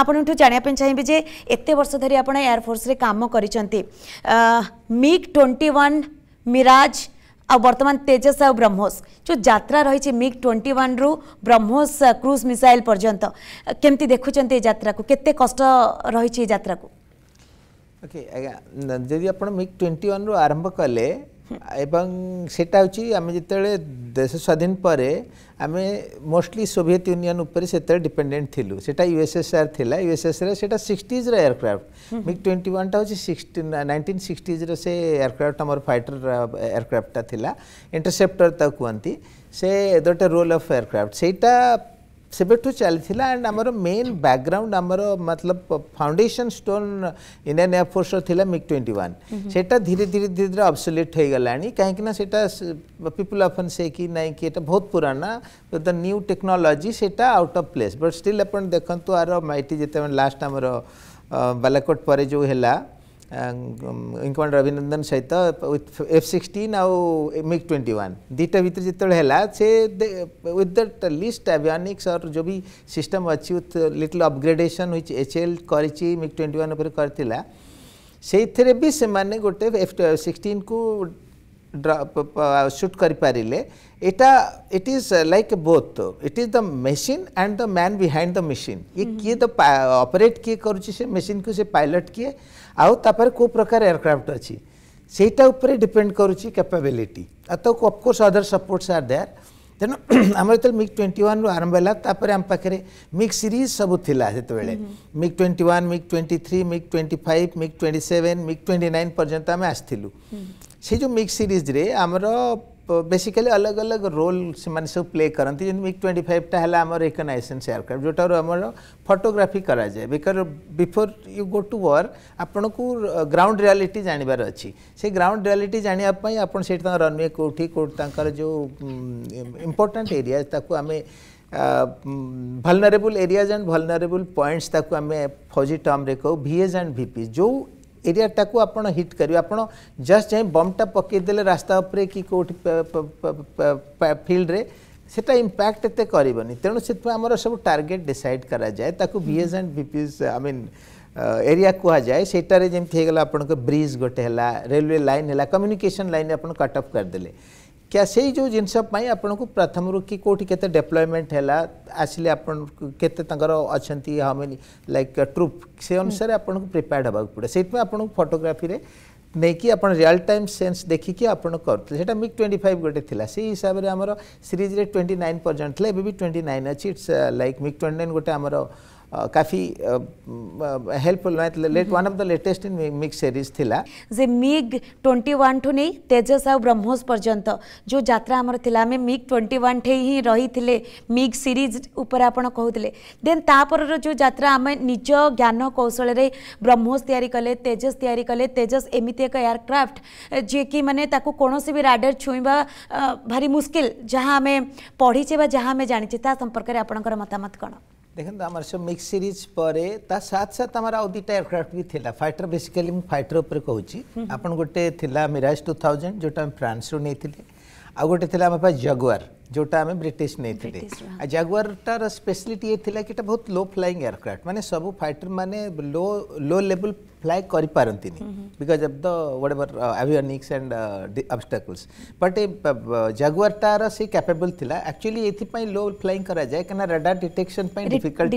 ଆପଣଙ୍କଠୁ ଜାଣିବା ପାଇଁ ଚାହିଁବି ଯେ ଏତେ ବର୍ଷ ଧରି ଆପଣ ଏୟାରଫୋର୍ସରେ କାମ କରିଛନ୍ତି ମିଗ୍ ଟ୍ୱେଣ୍ଟି ୱାନ୍ ମିରାଜ ଆଉ ବର୍ତ୍ତମାନ ତେଜସ୍ ଆଉ ବ୍ରହ୍ମୋସ୍ ଯେଉଁ ଯାତ୍ରା ରହିଛି ମିଗ୍ ଟ୍ୱେଣ୍ଟି ୱାନ୍ରୁ ବ୍ରହ୍ମୋସ୍ କ୍ରୁଜ୍ ମିସାଇଲ୍ ପର୍ଯ୍ୟନ୍ତ କେମିତି ଦେଖୁଛନ୍ତି ଏ ଯାତ୍ରାକୁ କେତେ କଷ୍ଟ ରହିଛି ଏ ଯାତ୍ରାକୁ ଓକେ ଆଜ୍ଞା ଯଦି ଆପଣ ମିଗ୍ ଟ୍ୱେଣ୍ଟି ୱାନ୍ରୁ ଆରମ୍ଭ କଲେ এবং সেটা হচ্ছে আমি যেতবে দেশ স্বাধীন পরে আমি মোস্টলি সোভিয়েত ইউনিয়ন উপরে সেতবে ডিপেন্ডেন্ট থিলু সেটা ইউএসএসআর লা ইউএসএসআর সেটা সিক্সটিজর এয়ারক্রাফট মিগ টোয়েন্টি ওয়ানটা হচ্ছে সিক্সটি নাইনটিন সিক্সটিজর সে এয়ারক্রাফট আমার ফাইটর এয়ারক্রাফটটা লা ইন্টরসেপ্টর তা কুহতি সে দুটা রোল অফ এয়ারক্রাফট সেইটা सेबू चली एंड आमर मेन बैकग्राउंड आमर मतलब फाउंडेशन स्टोन इंडियान एयरफोर्स थिला मिग ट्वेंटी वन से धीरे धीरे धीरे धीरे अबसोलेट हो गला कहीं पीपुल अफन से कि नहीं कि बहुत पुराना तो द न्यू टेक्नोलॉजी से out of place but still आप देखूँ आर माइटी जिते लास्ट आमर बालाकोट पर जो है ଇଙ୍କୱାଣ୍ଡ ରବିନନ୍ଦନ ସହିତ ଏଫ୍ ସିକ୍ସଟିନ୍ ଆଉ ମିଗ୍ ଟ୍ୱେଣ୍ଟି ୱାନ୍ ଦୁଇଟା ଭିତରେ ଯେତେବେଳେ ହେଲା ସେ ୱିଥ୍ ଦଟ୍ ଲିଷ୍ଟ ଆଭିଆନିକ୍ସ ଅର୍ ଯେଉଁ ବି ସିଷ୍ଟମ୍ ଅଛି with little upgradation which H L କରିଛି ମିଗ୍ ଟ୍ୱେଣ୍ଟି ୱାନ୍ ଉପରେ କରିଥିଲା ସେଇଥିରେ ବି ସେମାନେ ଗୋଟେ ଏଫ୍ ସିକ୍ସଟିନ୍କୁ shoot kari parile eta it is like both it is the machine and the man behind the machine ye kiye the operate kiye karuchi se machine ku se pilot kiye ଆଉ ତାପରେ କେଉଁ ପ୍ରକାର aircraft ଅଛି ସେଇଟା ଉପରେ depend କରୁଛି capability ଆଉ ତ of course other supports are there ତେଣୁ ଆମର ଯେତେବେଳେ ମିକ୍ ଟ୍ୱେଣ୍ଟି ୱାନ୍ରୁ ଆରମ୍ଭ ହେଲା ତାପରେ ଆମ ପାଖରେ ମିକ୍ ସିରିଜ୍ ସବୁ ଥିଲା ସେତେବେଳେ MiG twenty one MiG twenty three MiG twenty five MiG twenty seven MiG twenty nine ପର୍ଯ୍ୟନ୍ତ ଆମେ ଆସିଥିଲୁ से जो मिक्स सीरीज रे आमर बेसिकली अलग अलग रोल से सब प्ले करती मिक्स ट्वेंटी फाइव टा है आम रिकगनाइजेन्स एयरक्राफ्ट जोटार आम फटोग्राफी कराए because before you go to war आपण को ग्राउंड रियालीट जानवर अच्छी से ग्राउंड रियालीट जानापी आप रनवे कौटी कौटर जो इम्पोर्टाट एरिया आम vulnerable areas and vulnerable points फौजी टर्म्रे रे कहू भीएज एंड भीपी जो एरिया आप हिट कर जस्ट जाए बमटा पकईदे रास्ता उपर कि फिल्ड में सेटा इम्पैक्ट एत कर तेणु से आम सब टार्गेट डिसाइड करा जाए and VPs I mean area कह जाए सेटारे जमी आप ब्रिज गोटे रेलवे लाइन है कम्युनिकेशन लाइन आप कटअप करदे क्या से जो जिनसपाई आपको प्रथम रू कि कौटी के डेप्लयमेंट है आसिले के अच्छा हाउ मेनि लाइक ट्रुप से अनुसार आपको प्रिपेयर होगा पड़े से आपको फटोग्राफी नहीं आप रियल टाइम सेन्स देखिकी आपड़ करते मिग ट्वेंटी फाइव गोटे थी से हिसाब से आम सीरीज ट्वेंटी नाइन पर्यटन थी एवं भी ट्वेंटी नाइन अच्छी it's like MiG twenty nine गोटे आमर काफ़ी हेल्पफुल लेट one of the latest in MiG series थिला जे मिग 21 ठो नै तेजस आ ब्रह्मोस पर्यंत जो यात्रा हमर थिला हमें मिग 21 ठे ही रही थिले मिग सीरीज ऊपर आपण कहूतले देन तापर जो यात्रा हमें निज ज्ञान कौशल रे ब्रह्मोस तयारी कले तेजस तयारी कले तेजस एमिति एक एयरक्राफ्ट जे कि माने ताको कोनोसी भी राडर छुइबा भारी मुश्किल जहां हमें पढ़ीचे बा जहां हमें जानिचे ता संपर्क रे आपणकर मतामत कोन দেখুন আমার সব মিক্স সিরিজ পরে তা সাথে সাথে আমার আউ দুইটা এয়ারক্রাফট বি লা ফাইটর বেসিকালি মু ফাইটর উপরে কହୁছি আপন গোটে লা মিরাজ টু থাউজেন্ড যেটা আমি ফ্রান্সরু নেইଥିଲି ଆଉ ଗୋଟେ ଥିଲା ଆମ ପାଇଁ ଜାଗୁଆର ଯେଉଁଟା ଆମେ ବ୍ରିଟିଶ ନେଇଥିଲେ ଆଉ ଜାଗୁଆରଟାର ସ୍ପେଶାଲିଟି ଏ ଥିଲା କି ଏଇଟା ବହୁତ ଲୋ ଫ୍ଲାଇଂ ଏୟାରକ୍ରାଫ୍ଟ ମାନେ ସବୁ ଫାଇଟର ମାନେ ଲୋ ଲୋ ଲେବଲ୍ फ्लाई कर पारती because of the whatever avionics and obstacles but जगुआरटार सी कैपेबल था एक्चुअली ये लो फ्लाइंग कराए क्या रेडार डिटेक्शन डिफिकल्ट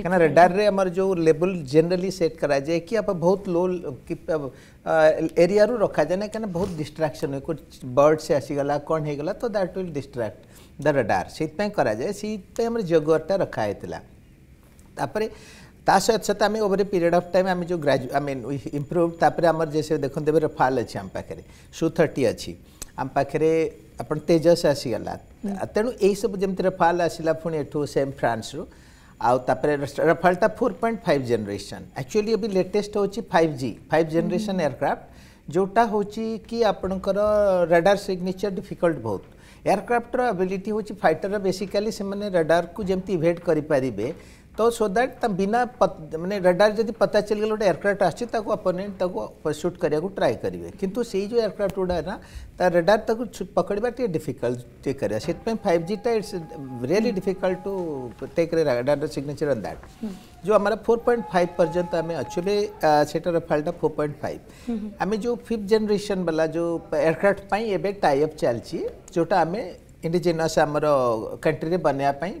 क्या रेडारे जो लेवल जेनेली सेट कराए कि आप बहुत लो एरिया रखा जाए क्या बहुत डिस्ट्राक्शन हुए बर्ड से आसगला कौन हो तो that will distract the radar से जगुआर जगुआरटा रखाई है तापर ତା ସହିତ ସହିତ ଆମେ over a period of time ଆମେ ଯେଉଁ ଗ୍ରାଜୁ ଆଇ ମିନ୍ ଇମ୍ପ୍ରୁଭ୍ ତାପରେ ଆମର ଯେ ସେ ଦେଖନ୍ତୁ ଏବେ ଫାଲ୍ ଅଛି ଆମ ପାଖରେ ସୁ ଥର୍ଟି ଅଛି ଆମ ପାଖରେ ଆପଣ ତେଜସ୍ ଆସିଗଲା ତେଣୁ ଏଇସବୁ ଯେମିତି ରଫାଲ୍ ଆସିଲା ପୁଣି ଏଠୁ ସେମ୍ ଫ୍ରାନ୍ସରୁ ଆଉ ତାପରେ ରଫାଲ୍ଟା four point five generation actually ଏବେ ଲେଟେଷ୍ଟ ହେଉଛି five G five generation aircraft ଯେଉଁଟା ହେଉଛି କି ଆପଣଙ୍କର ରାଡାର୍ ସିଗ୍ନେଚର୍ ଡିଫିକଲ୍ଟ ବହୁତ ଏୟାରକ୍ରାଫ୍ଟର ଆବିଲିଟି ହେଉଛି ଫାଇଟର୍ର ବେସିକାଲି ସେମାନେ ରାଡାର୍କୁ ଯେମିତି ଇଭେଟ୍ କରିପାରିବେ तो सो दैट बिना मैंने रडार जब पता चल गल गोटे एयरक्राफ्ट आसी अपोनेंट परस्यूट करने को ट्राए करेंगे किंतु से जो एयरक्राफ्ट गुड़ा ना तार रडार पकड़ा टे डिफिकल्ट कर से फाइव टा it's really difficult to take radar signature अन् दैट जो आम फोर पॉइंट फाइव पर्यंत आम एक्चुअली से फाइलटा फोर पॉइंट फाइव आम जो फिफ्थ जेनेसन वाला जो एयरक्राफ्ट टाइप चलती जोटा आम इंडिजेनस आम कंट्री में बनवाई